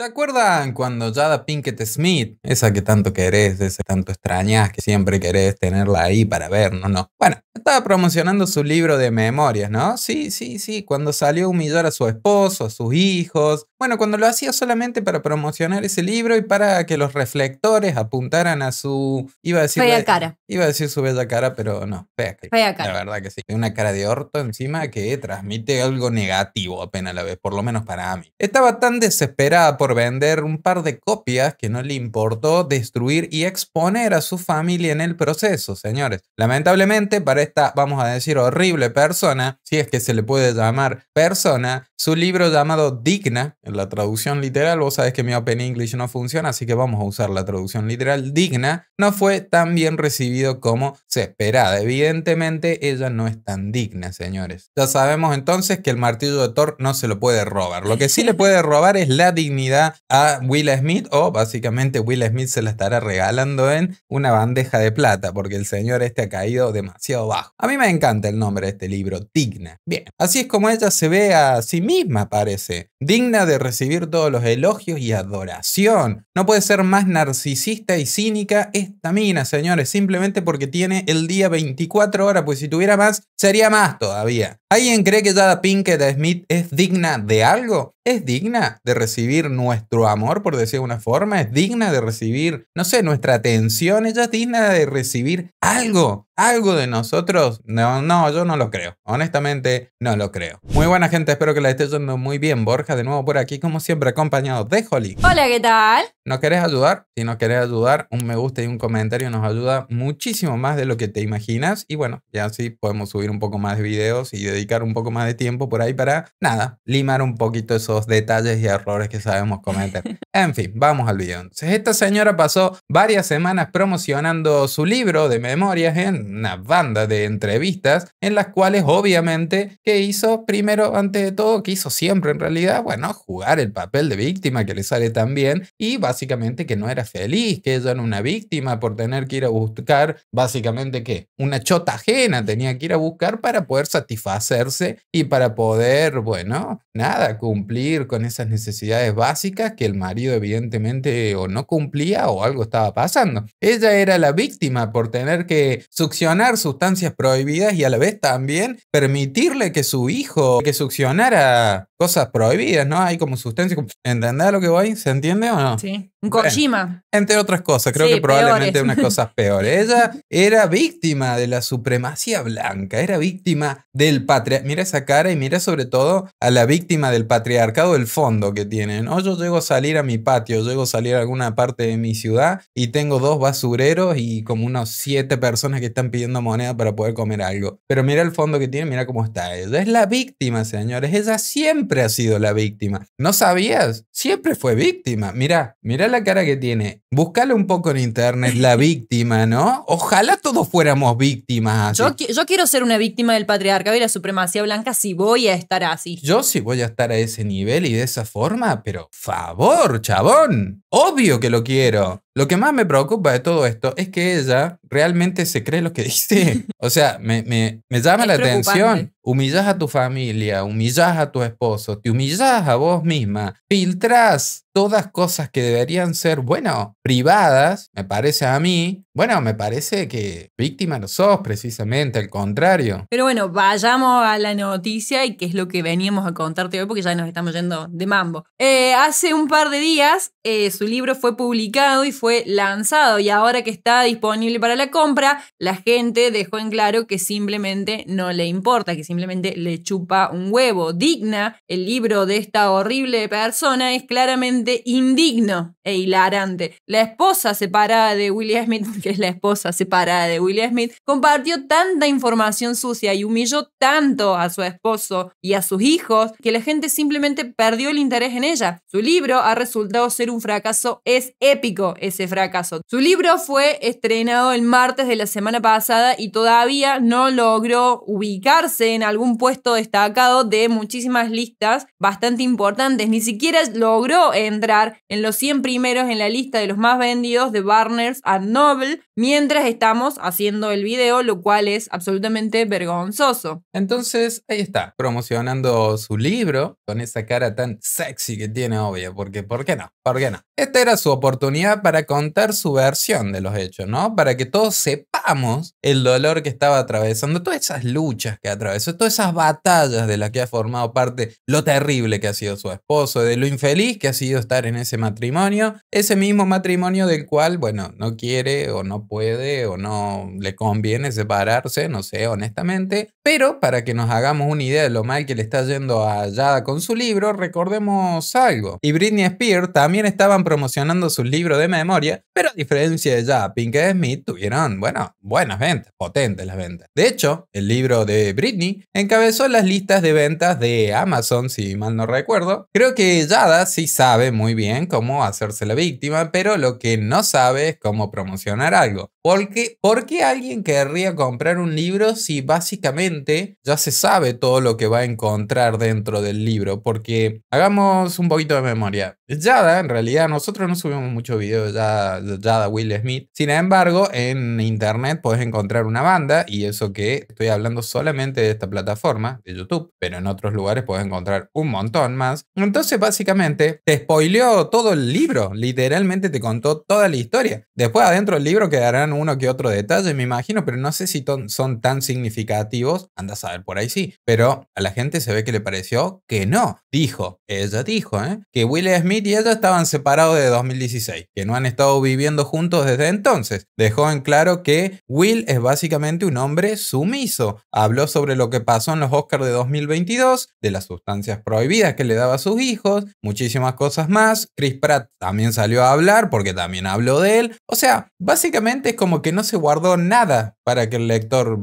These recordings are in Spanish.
¿Te acuerdan cuando Jada Pinkett Smith, esa que tanto querés, esa que tanto extrañas, que siempre querés tenerla ahí para ver, no, no? Bueno, estaba promocionando su libro de memorias, ¿no? Sí, sí, sí, cuando salió a humillar a su esposo, a sus hijos. Bueno, cuando lo hacía solamente para promocionar ese libro y para que los reflectores apuntaran a su... Iba a decir... cara. Iba a decir su bella cara, pero no, fea, cara. La verdad que sí. Una cara de orto encima que transmite algo negativo apenas la vez, por lo menos para mí. Estaba tan desesperada por vender un par de copias que no le importó destruir y exponer a su familia en el proceso, señores. Lamentablemente, para esta, vamos a decir, horrible persona, si es que se le puede llamar persona, su libro llamado Digna, en la traducción literal, vos sabés que mi Open English no funciona, así que vamos a usar la traducción literal, Digna, no fue tan bien recibido como se esperaba. Evidentemente, ella no es tan digna, señores. Ya sabemos entonces que el martillo de Thor no se lo puede robar. Lo que sí le puede robar es la dignidad a Will Smith, o básicamente Will Smith se la estará regalando en una bandeja de plata, porque el señor este ha caído demasiado a mí me encanta el nombre de este libro, Digna. Bien, así es como ella se ve a sí misma, parece. Digna de recibir todos los elogios y adoración. No puede ser más narcisista y cínica esta mina, señores, simplemente porque tiene el día 24 horas, pues si tuviera más, sería más todavía. ¿Alguien cree que Jada Pinkett Smith es digna de algo? ¿Es digna de recibir nuestro amor, por decir una forma? ¿Es digna de recibir, no sé, nuestra atención? ¿Ella es digna de recibir algo? Algo de nosotros otros? No, no, yo no lo creo. Honestamente, no lo creo. Muy buena gente, espero que la esté yendo muy bien. Borja, de nuevo por aquí, como siempre, acompañado de Holly. Hola, ¿qué tal? ¿Nos querés ayudar? Si nos querés ayudar, un me gusta y un comentario nos ayuda muchísimo más de lo que te imaginas. Y bueno, ya así podemos subir un poco más de videos y dedicar un poco más de tiempo por ahí para, nada, limar un poquito esos detalles y errores que sabemos cometer. en fin, vamos al video. Entonces, esta señora pasó varias semanas promocionando su libro de memorias en una banda de entrevistas en las cuales obviamente que hizo primero antes de todo que hizo siempre en realidad bueno jugar el papel de víctima que le sale tan bien y básicamente que no era feliz que ella era una víctima por tener que ir a buscar básicamente que una chota ajena tenía que ir a buscar para poder satisfacerse y para poder bueno nada cumplir con esas necesidades básicas que el marido evidentemente o no cumplía o algo estaba pasando ella era la víctima por tener que succionar sustancias prohibidas y a la vez también permitirle que su hijo, que succionara cosas prohibidas, ¿no? Hay como sustancias, ¿entendés lo que voy? ¿Se entiende o no? Sí. Un Kojima. entre otras cosas, creo que probablemente unas cosas peores. Ella era víctima de la supremacía blanca, era víctima del patriarcado. Mira esa cara y mira sobre todo a la víctima del patriarcado del fondo que tienen. O yo llego a salir a mi patio, llego a salir a alguna parte de mi ciudad y tengo dos basureros y como unos siete personas que están pidiendo moneda para poder comer algo. Pero mira el fondo que tiene, mira cómo está ella. Es la víctima, señores. Ella siempre ha sido la víctima. ¿No sabías? Siempre fue víctima. Mira, mira la cara que tiene. Búscala un poco en internet, la víctima, ¿no? Ojalá todos fuéramos víctimas. Yo, quiero ser una víctima del patriarca y la supremacía blanca si voy a estar así. Yo sí voy a estar a ese nivel y de esa forma, pero favor, chabón. Obvio que lo quiero. Lo que más me preocupa de todo esto es que ella realmente se cree lo que dice. O sea, me, llama la atención. Humillas a tu familia, humillas a tu esposo, te humillas a vos misma, filtras todas cosas que deberían ser, bueno, privadas, me parece a mí, bueno, me parece que víctima no sos precisamente, al contrario. Pero bueno, vayamos a la noticia y qué es lo que veníamos a contarte hoy porque ya nos estamos yendo de mambo. Eh, hace un par de días eh, su libro fue publicado y fue lanzado y ahora que está disponible para la compra, la gente dejó en claro que simplemente no le importa, que simplemente le chupa un huevo. Digna, el libro de esta horrible persona es claramente indigno e hilarante. La esposa separada de William Smith que es la esposa separada de Will Smith, compartió tanta información sucia y humilló tanto a su esposo y a sus hijos que la gente simplemente perdió el interés en ella. Su libro ha resultado ser un fracaso, es épico ese fracaso. Su libro fue estrenado el martes de la semana pasada y todavía no logró ubicarse en algún puesto destacado de muchísimas listas bastante importantes. Ni siquiera logró entrar en los 100 primeros en la lista de los más vendidos de Barnes Noble mientras estamos haciendo el video, lo cual es absolutamente vergonzoso. Entonces, ahí está, promocionando su libro con esa cara tan sexy que tiene, obvio, porque ¿por qué no? ¿Por qué no? Esta era su oportunidad para contar su versión de los hechos, ¿no? Para que todos sepamos el dolor que estaba atravesando, todas esas luchas que atravesó, todas esas batallas de las que ha formado parte, lo terrible que ha sido su esposo, de lo infeliz que ha sido estar en ese matrimonio, ese mismo matrimonio del cual, bueno, no quiere no puede o no le conviene separarse, no sé, honestamente. Pero para que nos hagamos una idea de lo mal que le está yendo a Yada con su libro, recordemos algo. Y Britney Spears también estaban promocionando su libro de memoria, pero a diferencia de Yada, Pinkett Smith tuvieron, bueno, buenas ventas, potentes las ventas. De hecho, el libro de Britney encabezó las listas de ventas de Amazon, si mal no recuerdo. Creo que Yada sí sabe muy bien cómo hacerse la víctima, pero lo que no sabe es cómo promocionar algo. Porque, ¿Por qué alguien querría comprar un libro si básicamente ya se sabe todo lo que va a encontrar dentro del libro? Porque hagamos un poquito de memoria. Yada, en realidad, nosotros no subimos mucho videos de Yada, Will Smith. Sin embargo, en internet puedes encontrar una banda, y eso que estoy hablando solamente de esta plataforma, de YouTube, pero en otros lugares puedes encontrar un montón más. Entonces, básicamente, te spoileó todo el libro. Literalmente te contó toda la historia. Después, adentro del libro quedarán uno que otro detalle, me imagino, pero no sé si son tan significativos. Anda a saber, por ahí sí. Pero a la gente se ve que le pareció que no. Dijo, ella dijo, ¿eh? que Will Smith y ella estaban separados de 2016, que no han estado viviendo juntos desde entonces. Dejó en claro que Will es básicamente un hombre sumiso. Habló sobre lo que pasó en los Oscars de 2022, de las sustancias prohibidas que le daba a sus hijos, muchísimas cosas más. Chris Pratt también salió a hablar porque también habló de él. O sea, básicamente es como que no se guardó nada para que el lector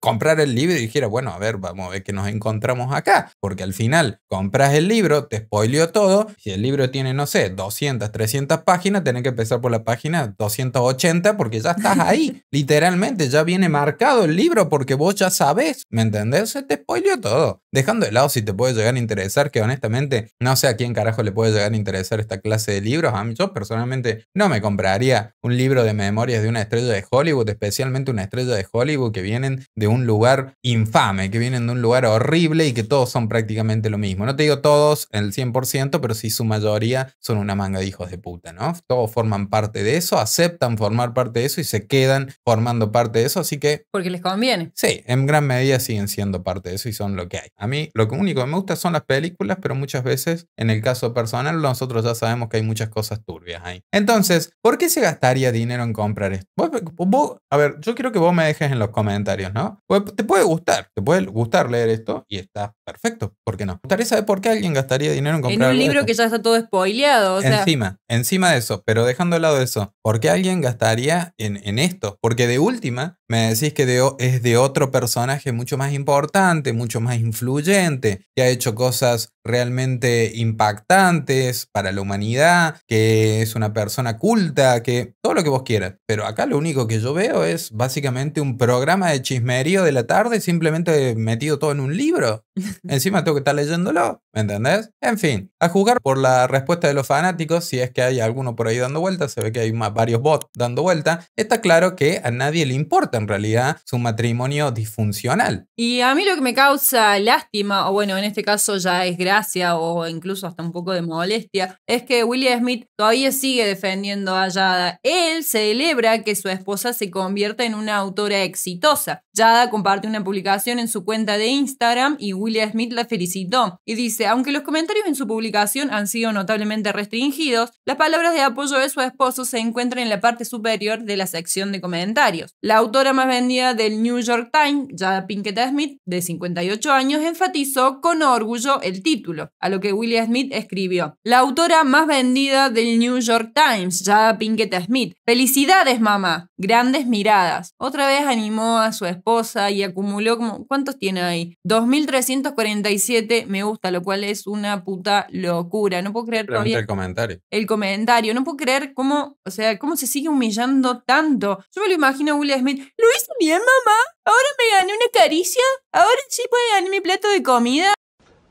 comprara el libro y dijera, bueno, a ver, vamos a ver qué nos encontramos acá. Porque al final compras el libro, te spoiló todo. Si el libro tiene, no sé, 200, 300 páginas, tenés que empezar por la página 280 porque ya estás ahí. Literalmente, ya viene marcado el libro porque vos ya sabes, ¿me entendés? Se te spoileó todo. Dejando de lado si te puede llegar a interesar, que honestamente no sé a quién carajo le puede llegar a interesar esta clase de libros. A mí yo personalmente no me compraría un libro de memorias de una estrella de Hollywood, especialmente una estrella de Hollywood que vienen de un lugar infame, que vienen de un lugar horrible y que todos son prácticamente lo mismo. No te digo todos el 100%, pero sí su mayoría son una manga de hijos de puta, ¿no? Todos forman parte de eso, aceptan formar parte de eso y se quedan formando parte de eso, así que... Porque les conviene. Sí, en gran medida siguen siendo parte de eso y son lo que hay. A mí lo único que me gusta son las películas, pero muchas veces, en el caso personal, nosotros ya sabemos que hay muchas cosas turbias ahí. Entonces, ¿por qué se gastaría dinero en comprar esto? a ver, yo quiero que vos me dejes en los comentarios, ¿no? Pues, te puede gustar, te puede gustar leer esto y está perfecto, ¿por qué no? Me gustaría saber por qué alguien gastaría dinero en comprar. En un libro que ya está todo spoileado, Encima, encima de eso, pero dejando de lado eso, ¿por qué alguien gastaría en, en esto? Porque de última, me decís que es de otro personaje mucho más importante, mucho más influyente, que ha hecho cosas realmente impactantes para la humanidad, que es una persona culta, que todo lo que vos quieras. Pero acá lo único que yo veo es básicamente un programa de chismerío de la tarde simplemente metido todo en un libro. Encima tengo que estar leyéndolo, ¿me entendés? En fin, a jugar por la respuesta de los fanáticos, si es que hay alguno por ahí dando vueltas se ve que hay varios bots dando vuelta, está claro que a nadie le importa en realidad es matrimonio disfuncional. Y a mí lo que me causa lástima, o bueno, en este caso ya es gracia o incluso hasta un poco de molestia, es que William Smith todavía sigue defendiendo a Yada. Él celebra que su esposa se convierta en una autora exitosa. Yada comparte una publicación en su cuenta de Instagram y William Smith la felicitó y dice, aunque los comentarios en su publicación han sido notablemente restringidos, las palabras de apoyo de su esposo se encuentran en la parte superior de la sección de comentarios. La autora más vendida del New York Times, Jada Pinkett Smith, de 58 años, enfatizó con orgullo el título, a lo que William Smith escribió. La autora más vendida del New York Times, Jada Pinkett Smith. Felicidades, mamá. Grandes miradas. Otra vez animó a su esposa y acumuló como... ¿Cuántos tiene ahí? 2.347 me gusta, lo cual es una puta locura. No puedo creer El comentario. El comentario. No puedo creer cómo, o sea, cómo se sigue humillando tanto. Yo me lo imagino a Smith. Lo hice bien, mamá. Ahora me gané una caricia. Ahora sí puede ganar mi plato de comida.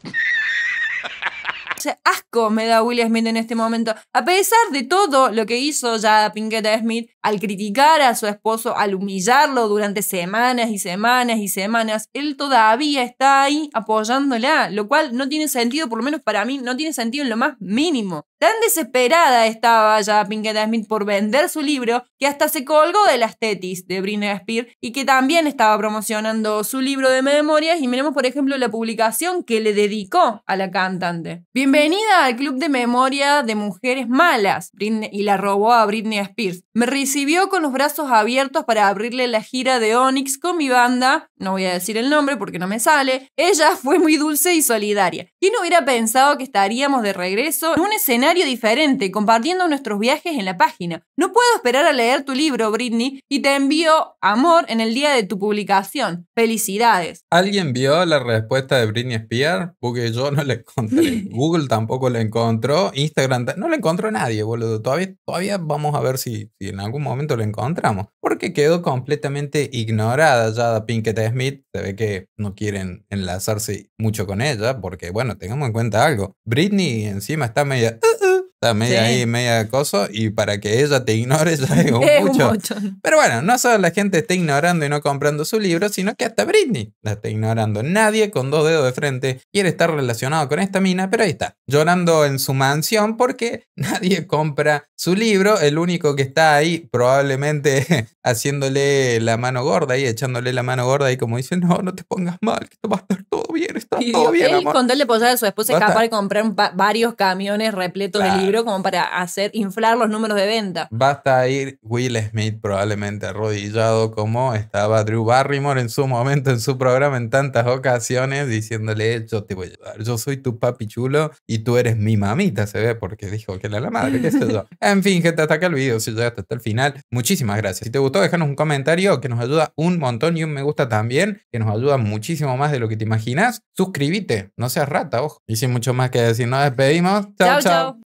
O asco me da Will Smith en este momento. A pesar de todo lo que hizo ya Pinkett Smith al criticar a su esposo, al humillarlo durante semanas y semanas y semanas, él todavía está ahí apoyándola, lo cual no tiene sentido, por lo menos para mí, no tiene sentido en lo más mínimo. Tan desesperada estaba ya Pinkett Smith por vender su libro que hasta se colgó de las tetis de Britney Spears y que también estaba promocionando su libro de memorias y miremos por ejemplo la publicación que le dedicó a la cantante. Bienvenida al Club de Memoria de Mujeres Malas y la robó a Britney Spears. Me recibió con los brazos abiertos para abrirle la gira de Onyx con mi banda, no voy a decir el nombre porque no me sale, ella fue muy dulce y solidaria. ¿Quién hubiera pensado que estaríamos de regreso en un escenario diferente, compartiendo nuestros viajes en la página. No puedo esperar a leer tu libro, Britney, y te envío amor en el día de tu publicación. Felicidades. ¿Alguien vio la respuesta de Britney Spear, Porque yo no la encontré. Google tampoco la encontró. Instagram no la encontró nadie, boludo. Todavía, todavía vamos a ver si, en algún momento la encontramos. Porque quedó completamente ignorada ya Pinkett Smith. Se ve que no quieren enlazarse mucho con ella, porque bueno, tengamos en cuenta algo. Britney encima está media... Está media ahí, media acoso, y para que ella te ignore ya es mucho. mucho. Pero bueno, no solo la gente está ignorando y no comprando su libro, sino que hasta Britney la está ignorando. Nadie con dos dedos de frente quiere estar relacionado con esta mina, pero ahí está, llorando en su mansión porque nadie compra su libro. El único que está ahí probablemente haciéndole la mano gorda y echándole la mano gorda y como dice, no, no te pongas mal, que esto va a estar todo bien, está todo bien. Él, amor. con tal de pues, a su esposa, es capaz de comprar varios camiones repletos de libros como para hacer inflar los números de venta. Basta ir Will Smith probablemente arrodillado como estaba Drew Barrymore en su momento, en su programa, en tantas ocasiones, diciéndole, yo te voy a ayudar, yo soy tu papi chulo y tú eres mi mamita, se ve, porque dijo que era la madre, qué sé yo. En fin, gente, hasta acá el video, si llegaste hasta el final, muchísimas gracias. Si te gustó déjanos un comentario que nos ayuda un montón y un me gusta también, que nos ayuda muchísimo más de lo que te imaginas. Suscríbete, no seas rata, ojo. Y sin mucho más que decir, nos despedimos. chao. chao.